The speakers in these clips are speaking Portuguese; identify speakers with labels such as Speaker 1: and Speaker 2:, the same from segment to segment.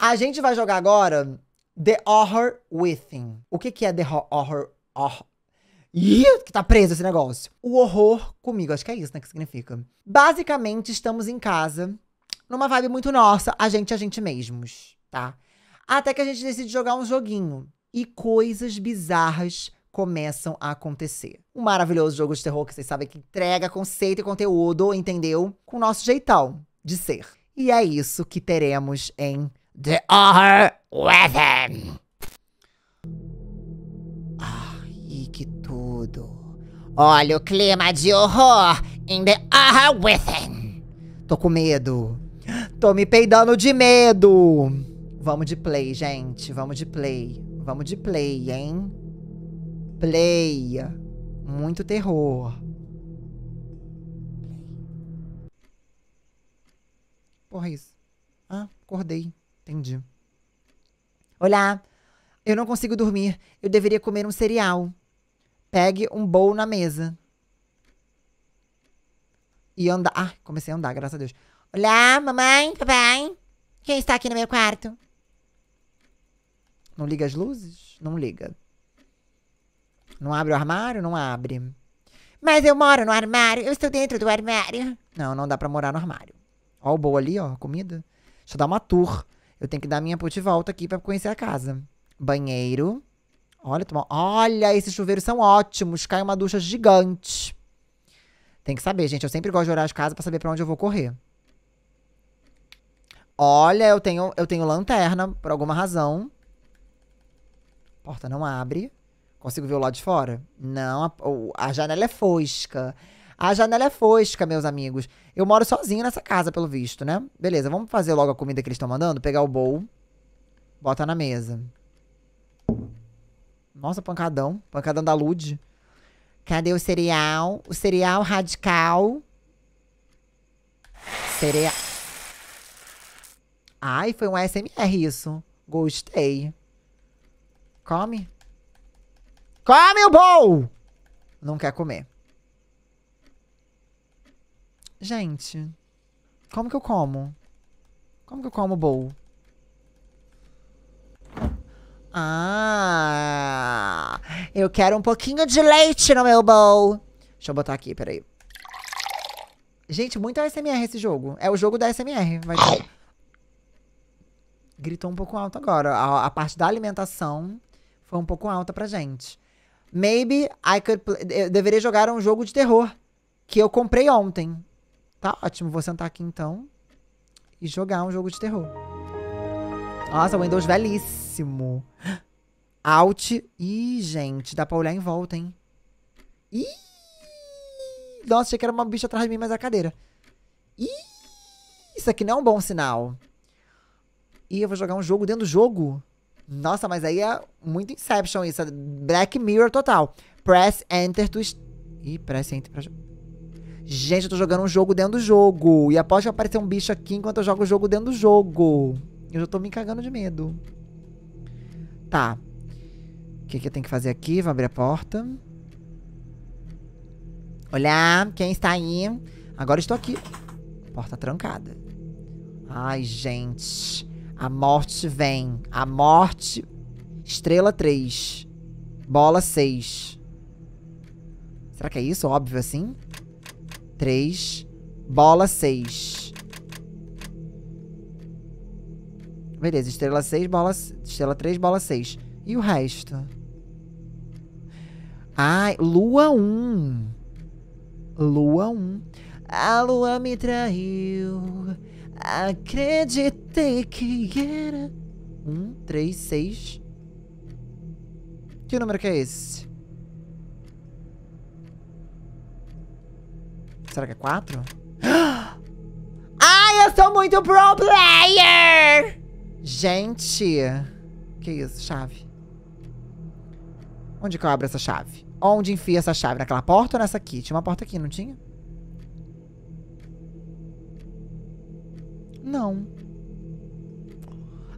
Speaker 1: A gente vai jogar agora The Horror Within. O que, que é The Horror... horror? Ih, que tá preso esse negócio. O horror comigo, acho que é isso, né, que significa. Basicamente, estamos em casa, numa vibe muito nossa, a gente a gente mesmos, tá? Até que a gente decide jogar um joguinho. E coisas bizarras começam a acontecer. Um maravilhoso jogo de terror que vocês sabem que entrega conceito e conteúdo, entendeu? Com o nosso jeitão de ser. E é isso que teremos em the other weapon. Ai, que tudo. Olha o clima de horror in the other weapon. Tô com medo. Tô me peidando de medo. Vamos de play, gente. Vamos de play. Vamos de play, hein? Play. Muito terror. Porra, é isso. Ah, acordei. Entendi. Olá, eu não consigo dormir. Eu deveria comer um cereal. Pegue um bowl na mesa. E andar. Ah, comecei a andar, graças a Deus. Olá, mamãe, papai. Quem está aqui no meu quarto? Não liga as luzes? Não liga. Não abre o armário? Não abre. Mas eu moro no armário. Eu estou dentro do armário. Não, não dá pra morar no armário. Ó o bowl ali, ó. Comida. Deixa eu dar uma tour eu tenho que dar minha put de volta aqui pra conhecer a casa. Banheiro. Olha, toma... Olha, esses chuveiros são ótimos. Cai uma ducha gigante. Tem que saber, gente. Eu sempre gosto de olhar as casas pra saber pra onde eu vou correr. Olha, eu tenho, eu tenho lanterna, por alguma razão. Porta não abre. Consigo ver o lado de fora? Não, a, a janela é fosca. A janela é fosca, meus amigos. Eu moro sozinho nessa casa, pelo visto, né? Beleza, vamos fazer logo a comida que eles estão mandando. Pegar o bowl. Bota na mesa. Nossa, pancadão. Pancadão da Lud. Cadê o cereal? O cereal radical. Cereal. Ai, foi um SMR isso. Gostei. Come. Come o bowl! Não quer comer. Gente, como que eu como? Como que eu como bowl? Ah, eu quero um pouquinho de leite no meu bowl. Deixa eu botar aqui, peraí. Gente, muito ASMR esse jogo. É o jogo da ASMR. Vai ter... Gritou um pouco alto agora. A, a, parte da alimentação foi um pouco alta pra gente. Maybe I could... Eu deveria jogar um jogo de terror. Que eu comprei ontem. Tá ótimo, vou sentar aqui então e jogar um jogo de terror. Nossa, Windows velhíssimo. Alt. Ih, gente, dá pra olhar em volta, hein? Ih! Nossa, achei que era uma bicha atrás de mim, mas é a cadeira. Ih! Isso aqui não é um bom sinal. Ih, eu vou jogar um jogo dentro do jogo? Nossa, mas aí é muito Inception isso. É Black Mirror total. Press Enter to... Ih, press Enter pra... Gente, eu tô jogando um jogo dentro do jogo. E após aparecer um bicho aqui enquanto eu jogo o jogo dentro do jogo. Eu já tô me cagando de medo. Tá. O que, que eu tenho que fazer aqui? Vou abrir a porta. Olá, quem está aí? Agora estou aqui. Porta trancada. Ai, gente. A morte vem. A morte. Estrela 3. Bola 6. Será que é isso? Óbvio assim? 3, bola 6. Beleza, estrela 6, bola... Estrela 3, bola 6. E o resto? Ai, lua 1. Lua 1. A lua me traiu. Acreditei que era... 1, 3, 6. Que número que é esse? Será que é quatro? Ai, eu sou muito pro player! Gente. Que isso, chave. Onde que eu abro essa chave? Onde enfia essa chave? Naquela porta ou nessa aqui? Tinha uma porta aqui, não tinha? Não.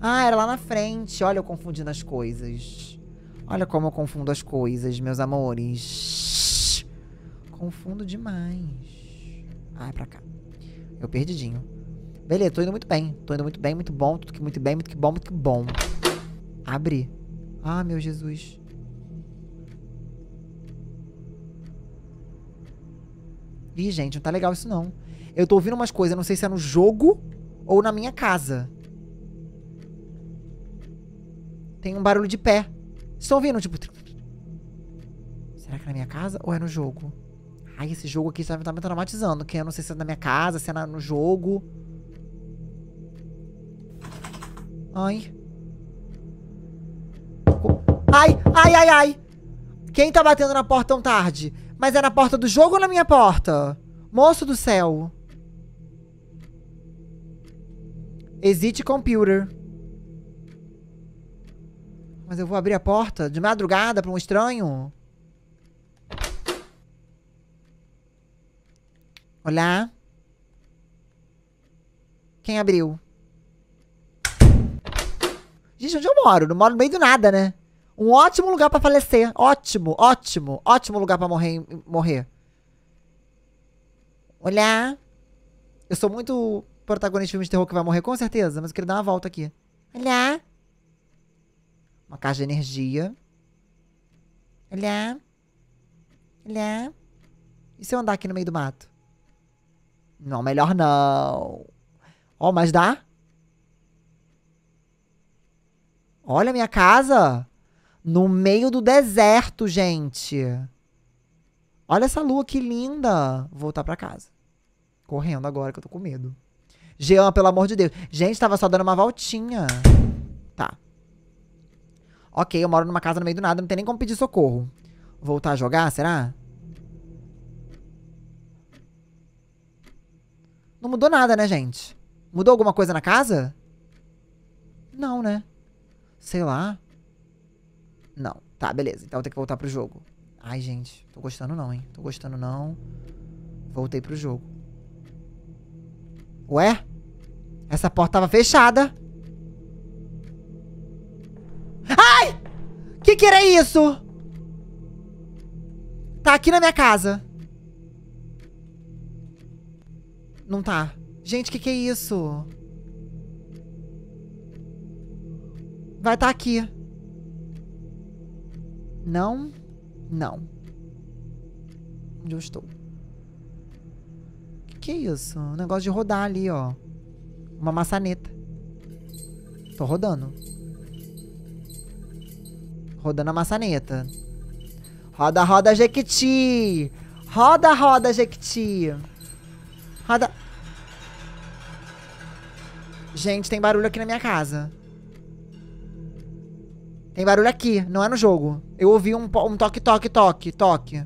Speaker 1: Ah, era lá na frente. Olha eu confundindo as coisas. Olha como eu confundo as coisas, meus amores. Confundo demais. Ah, é pra cá. Eu perdidinho. Beleza, tô indo muito bem. Tô indo muito bem, muito bom. Tudo que muito bem, muito que bom, muito que bom. Abre. Ah, meu Jesus. Ih, gente, não tá legal isso não. Eu tô ouvindo umas coisas, não sei se é no jogo ou na minha casa. Tem um barulho de pé. Estão ouvindo, tipo... Será que é na minha casa ou é no jogo? Ai, esse jogo aqui tá, tá me traumatizando. Que eu não sei se é na minha casa, se é na, no jogo. Ai. Ai, ai, ai, ai. Quem tá batendo na porta tão tarde? Mas é na porta do jogo ou na minha porta? Moço do céu. Exit computer. Mas eu vou abrir a porta de madrugada pra um estranho? Olhar. Quem abriu? Gente, onde eu moro? Não moro no meio do nada, né? Um ótimo lugar para falecer. Ótimo, ótimo. Ótimo lugar para morrer, morrer. Olhar. Eu sou muito protagonista de filme de terror que vai morrer, com certeza. Mas eu queria dar uma volta aqui. Olhar. Uma caixa de energia. Olhar. Olhar. E se eu andar aqui no meio do mato? Não, melhor não. Ó, oh, mas dá. Olha a minha casa. No meio do deserto, gente. Olha essa lua que linda. Vou voltar pra casa. Correndo agora que eu tô com medo. Jean, pelo amor de Deus. Gente, tava só dando uma voltinha. Tá. Ok, eu moro numa casa no meio do nada, não tem nem como pedir socorro. Voltar a jogar, será? Não mudou nada, né, gente? Mudou alguma coisa na casa? Não, né? Sei lá. Não. Tá, beleza. Então eu tenho que voltar pro jogo. Ai, gente. Tô gostando não, hein? Tô gostando não. Voltei pro jogo. Ué? Essa porta tava fechada. Ai! Que que era isso? Tá aqui na minha casa. Não tá. Gente, o que, que é isso? Vai estar tá aqui. Não. Não. Onde eu estou? O que, que é isso? Um negócio de rodar ali, ó. Uma maçaneta. Tô rodando. Rodando a maçaneta. Roda, roda, Jequiti! Roda, roda, Jequiti! Roda... Gente, tem barulho aqui na minha casa. Tem barulho aqui, não é no jogo. Eu ouvi um, um toque, toque, toque, toque.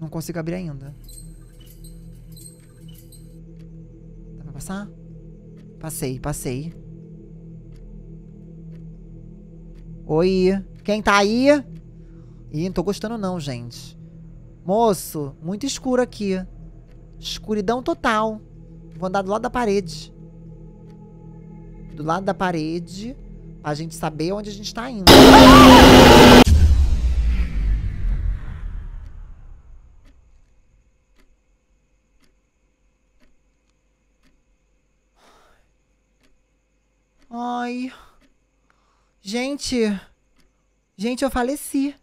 Speaker 1: Não consigo abrir ainda. Dá pra passar? Passei, passei. Oi, quem tá aí? Ih, não tô gostando não, gente. Moço, muito escuro aqui. Escuridão total. Vou andar do lado da parede. Do lado da parede, pra gente saber onde a gente tá indo. Ai. Gente. Gente, eu faleci.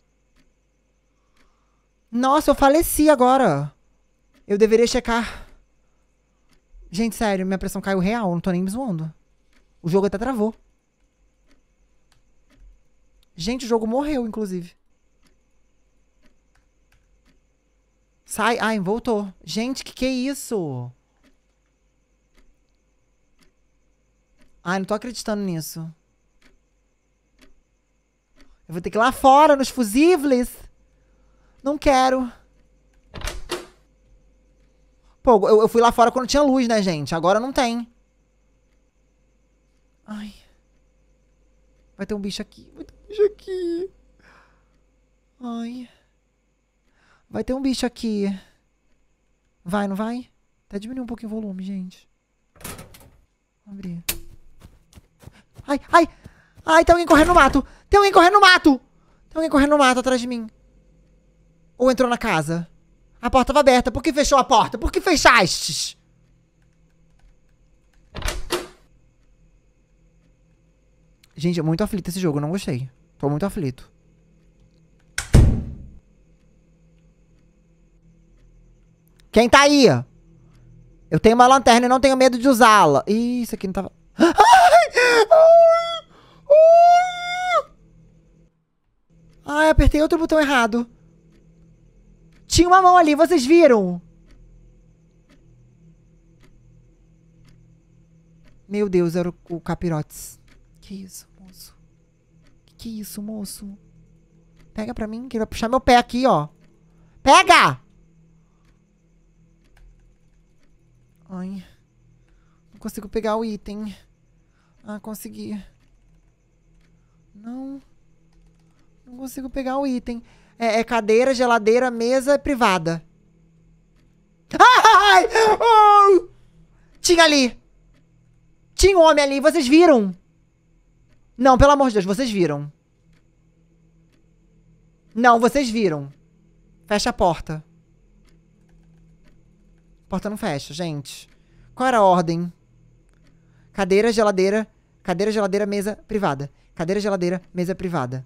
Speaker 1: Nossa, eu faleci agora. Eu deveria checar. Gente, sério, minha pressão caiu real, não tô nem me zoando. O jogo até travou. Gente, o jogo morreu, inclusive. Sai. Ai, voltou. Gente, que que é isso? Ai, não tô acreditando nisso. Eu vou ter que ir lá fora, nos fusíveis. Não quero. Pô, eu, eu fui lá fora quando tinha luz, né, gente? Agora não tem. Ai. Vai ter um bicho aqui. Vai ter um bicho aqui. Ai. Vai ter um bicho aqui. Vai, não vai? Até diminuir um pouquinho o volume, gente. Vou abrir. Ai, ai! Ai, tem alguém correndo no mato! Tem alguém correndo no mato! Tem alguém correndo no mato atrás de mim. Ou entrou na casa. A porta estava aberta. Por que fechou a porta? Por que fechastes? Gente, é muito aflito esse jogo. Eu não gostei. Tô muito aflito. Quem tá aí? Eu tenho uma lanterna e não tenho medo de usá-la. Ih, isso aqui não tava... Ai, apertei outro botão errado. Tinha uma mão ali, vocês viram? Meu Deus, era o, o capirotes. Que isso, moço? Que, que isso, moço? Pega pra mim, que ele vai puxar meu pé aqui, ó. Pega! Ai. Não consigo pegar o item. Ah, consegui. Não. Não consigo pegar o item é, é cadeira, geladeira, mesa privada. Ai! Oh! Tinha ali. Tinha um homem ali, vocês viram? Não, pelo amor de Deus, vocês viram. Não, vocês viram. Fecha a porta. Porta não fecha, gente. Qual era a ordem? Cadeira, geladeira, cadeira, geladeira, mesa privada. Cadeira, geladeira, mesa privada.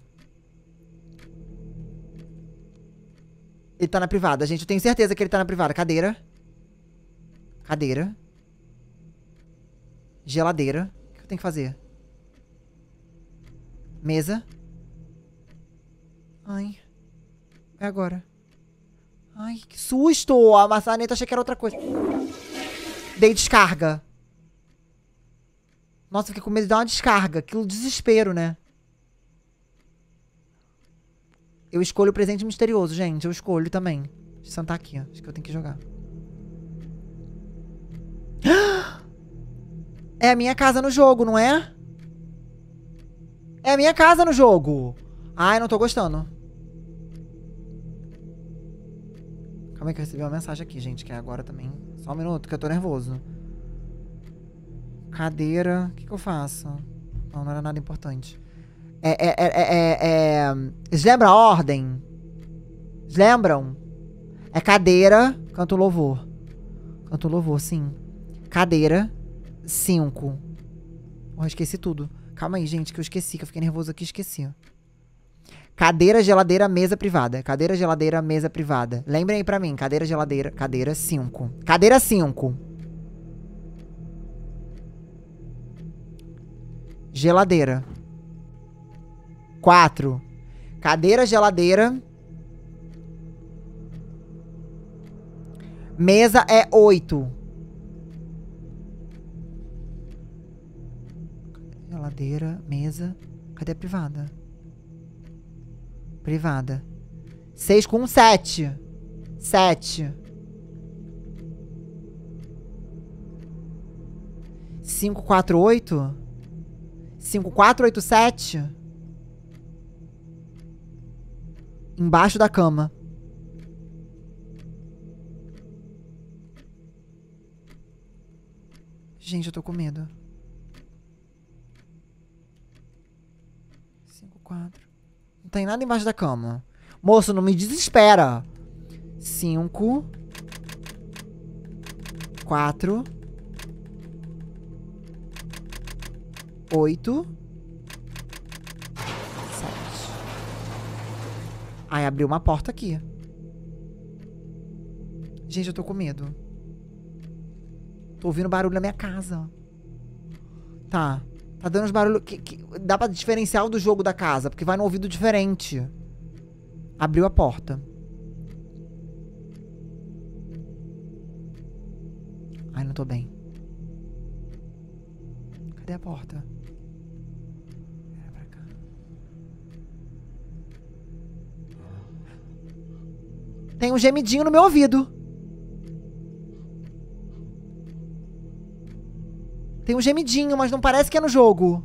Speaker 1: Ele tá na privada, gente. Eu tenho certeza que ele tá na privada. Cadeira. Cadeira. Geladeira. O que eu tenho que fazer? Mesa. Ai. É agora. Ai, que susto! A maçaneta achei que era outra coisa. Dei descarga. Nossa, fiquei com medo de dar uma descarga. Aquilo desespero, né? Eu escolho o presente misterioso, gente. Eu escolho também. Deixa eu sentar aqui, ó. Acho que eu tenho que jogar. É a minha casa no jogo, não é? É a minha casa no jogo. Ai, não tô gostando. Calma aí que eu recebi uma mensagem aqui, gente, que é agora também. Só um minuto, que eu tô nervoso. Cadeira. O que, que eu faço? Não, não era nada importante. É, é, é, é, Eles lembram a ordem? lembram? É cadeira, canto louvor. Canto louvor, sim. Cadeira, cinco. Porra, esqueci tudo. Calma aí, gente, que eu esqueci, que eu fiquei nervoso aqui esqueci. Cadeira, geladeira, mesa privada. Cadeira, geladeira, mesa privada. Lembrem aí pra mim. Cadeira, geladeira, cadeira cinco. Cadeira cinco. Geladeira. Quatro. Cadeira, geladeira. Mesa é oito. Geladeira, mesa. Cadê a privada? Privada. Seis com sete. Sete. Cinco, quatro, oito. Cinco, quatro, oito, sete. embaixo da cama. Gente, eu tô com medo. Cinco, quatro. Não tem nada embaixo da cama. Moço, não me desespera. Cinco. Quatro. Oito. Aí abriu uma porta aqui. Gente, eu tô com medo. Tô ouvindo barulho na minha casa. Tá. Tá dando uns barulhos. Que, que, dá pra diferenciar do jogo da casa, porque vai num ouvido diferente. Abriu a porta. Ai, não tô bem. Cadê a porta? Tem um gemidinho no meu ouvido. Tem um gemidinho, mas não parece que é no jogo.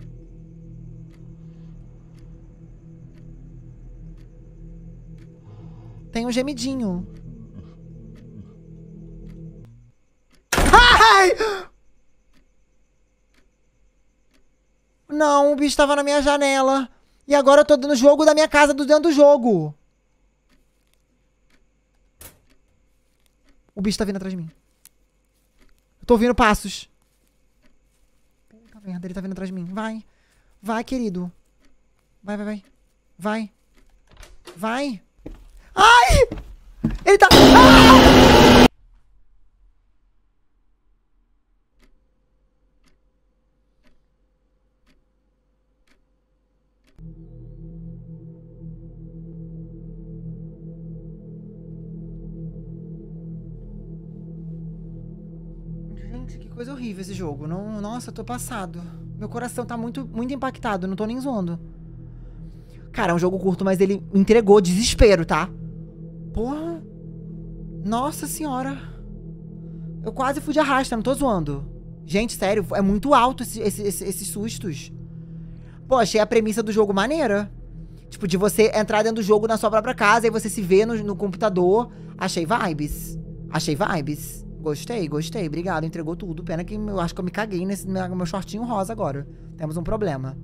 Speaker 1: Tem um gemidinho. Ai! Não, o bicho tava na minha janela. E agora eu tô no jogo da minha casa, do dentro do jogo. O bicho tá vindo atrás de mim. Eu tô ouvindo passos. Puta merda, ele tá vindo atrás de mim. Vai. Vai, querido. Vai, vai, vai. Vai. Vai. Ai! Ele tá. Ah! jogo. Não, nossa, eu tô passado. Meu coração tá muito, muito impactado, não tô nem zoando. Cara, é um jogo curto, mas ele entregou desespero, tá? Porra. Nossa senhora. Eu quase fui de arrasta, não tô zoando. Gente, sério, é muito alto esse, esse, esse, esses sustos. Pô, achei a premissa do jogo maneira. Tipo, de você entrar dentro do jogo na sua própria casa e você se vê no, no computador. Achei vibes. Achei vibes. Gostei, gostei, obrigado, entregou tudo. Pena que eu acho que eu me caguei nesse meu shortinho rosa agora. Temos um problema.